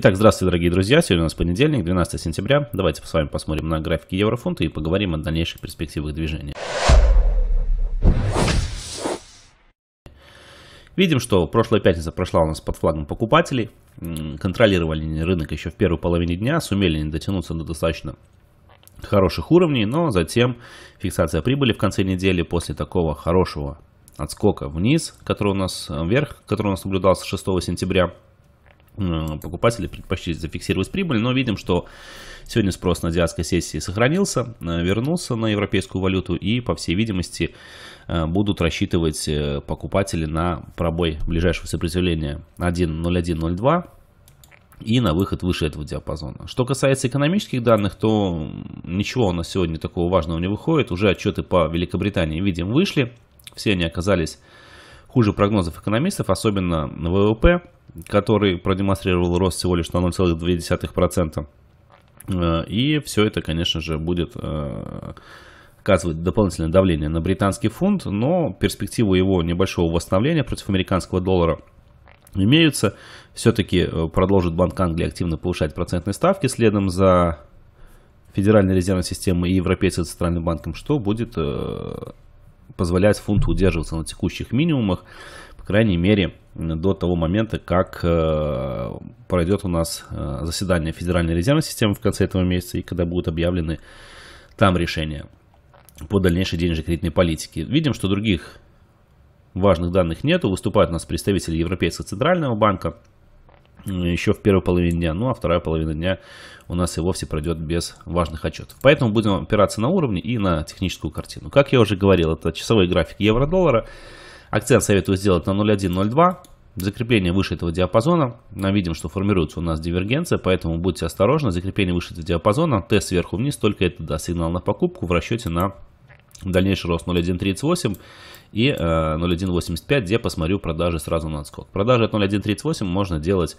Итак, здравствуйте, дорогие друзья. Сегодня у нас понедельник, 12 сентября. Давайте с вами посмотрим на графики еврофунта и поговорим о дальнейших перспективах движения. Видим, что прошлая пятница прошла у нас под флагом покупателей. Контролировали рынок еще в первой половине дня, сумели не дотянуться до достаточно хороших уровней, но затем фиксация прибыли в конце недели после такого хорошего отскока вниз, который у нас э, вверх, который у нас наблюдался 6 сентября, покупатели предпочли зафиксировать прибыль, но видим, что сегодня спрос на азиатской сессии сохранился, э, вернулся на европейскую валюту и, по всей видимости, э, будут рассчитывать э, покупатели на пробой ближайшего сопротивления 1.0102 и на выход выше этого диапазона. Что касается экономических данных, то ничего у нас сегодня такого важного не выходит. Уже отчеты по Великобритании, видим, вышли. Все они оказались хуже прогнозов экономистов, особенно на ВВП который продемонстрировал рост всего лишь на 0,2%. Э, и все это, конечно же, будет э, оказывать дополнительное давление на британский фунт, но перспективы его небольшого восстановления против американского доллара имеются. Все-таки э, продолжит Банк Англии активно повышать процентные ставки следом за Федеральной резервной системой и Европейским центральным банком, что будет позволять фунту удерживаться на текущих минимумах крайней мере, до того момента, как э, пройдет у нас э, заседание Федеральной резервной системы в конце этого месяца и когда будут объявлены там решения по дальнейшей денежно-кредитной политике. Видим, что других важных данных нету. Выступают у нас представители Европейского центрального банка еще в первой половине дня, ну а вторая половина дня у нас и вовсе пройдет без важных отчетов. Поэтому будем опираться на уровни и на техническую картину. Как я уже говорил, это часовой график евро-доллара. Акцент советую сделать на 0.1.0.2. Закрепление выше этого диапазона. Мы видим, что формируется у нас дивергенция, поэтому будьте осторожны. Закрепление выше этого диапазона, тест сверху вниз, только это да, сигнал на покупку в расчете на дальнейший рост 0.1.38 и 0.1.85, э, где посмотрю продажи сразу на отскок. Продажи от 0.1.38 можно делать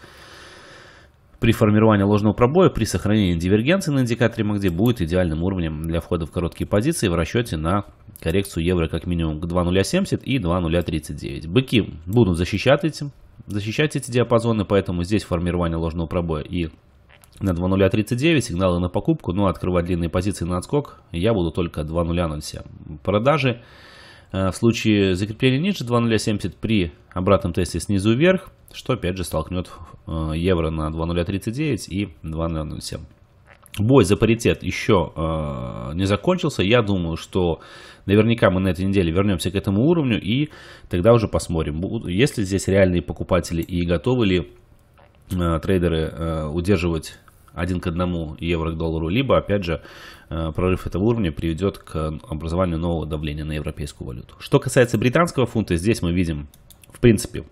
при формировании ложного пробоя, при сохранении дивергенции на индикаторе МАГДИ будет идеальным уровнем для входа в короткие позиции в расчете на коррекцию евро как минимум к 2.070 и 2.039. Быки будут защищать эти защищать эти диапазоны, поэтому здесь формирование ложного пробоя и на 2.039 сигналы на покупку, но ну, а открывать длинные позиции на отскок я буду только 2.007. Продажи э, в случае закрепления ниже 2.070 при обратном тесте снизу вверх, что опять же столкнет э, евро на 2.039 и 2.007. Бой за паритет еще э, не закончился. Я думаю, что наверняка мы на этой неделе вернемся к этому уровню и тогда уже посмотрим, есть ли здесь реальные покупатели и готовы ли э, трейдеры э, удерживать один к одному евро к доллару, либо, опять же, э, прорыв этого уровня приведет к образованию нового давления на европейскую валюту. Что касается британского фунта, здесь мы видим, в принципе,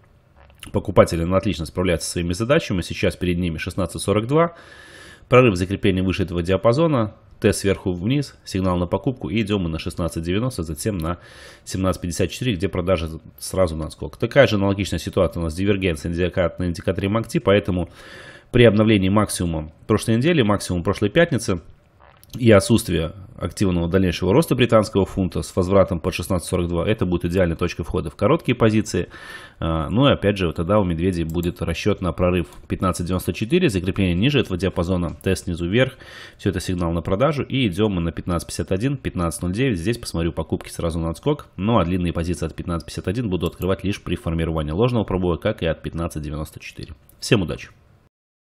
покупатели отлично справляются со своими задачами. Сейчас перед ними 16.42. Прорыв закрепления выше этого диапазона, тест сверху вниз, сигнал на покупку и идем мы на 16.90, затем на 17.54, где продажи сразу на отскок. Такая же аналогичная ситуация у нас дивергенция индикат на индикаторе МАКТИ, поэтому при обновлении максимума прошлой недели, максимум прошлой пятницы – и отсутствие активного дальнейшего роста британского фунта с возвратом под 16.42, это будет идеальная точка входа в короткие позиции. А, ну и опять же, тогда у медведей будет расчет на прорыв 15.94, закрепление ниже этого диапазона, тест снизу вверх, все это сигнал на продажу. И идем мы на 15.51, 15.09, здесь посмотрю покупки сразу на отскок. Ну а длинные позиции от 15.51 буду открывать лишь при формировании ложного пробоя, как и от 15.94. Всем удачи!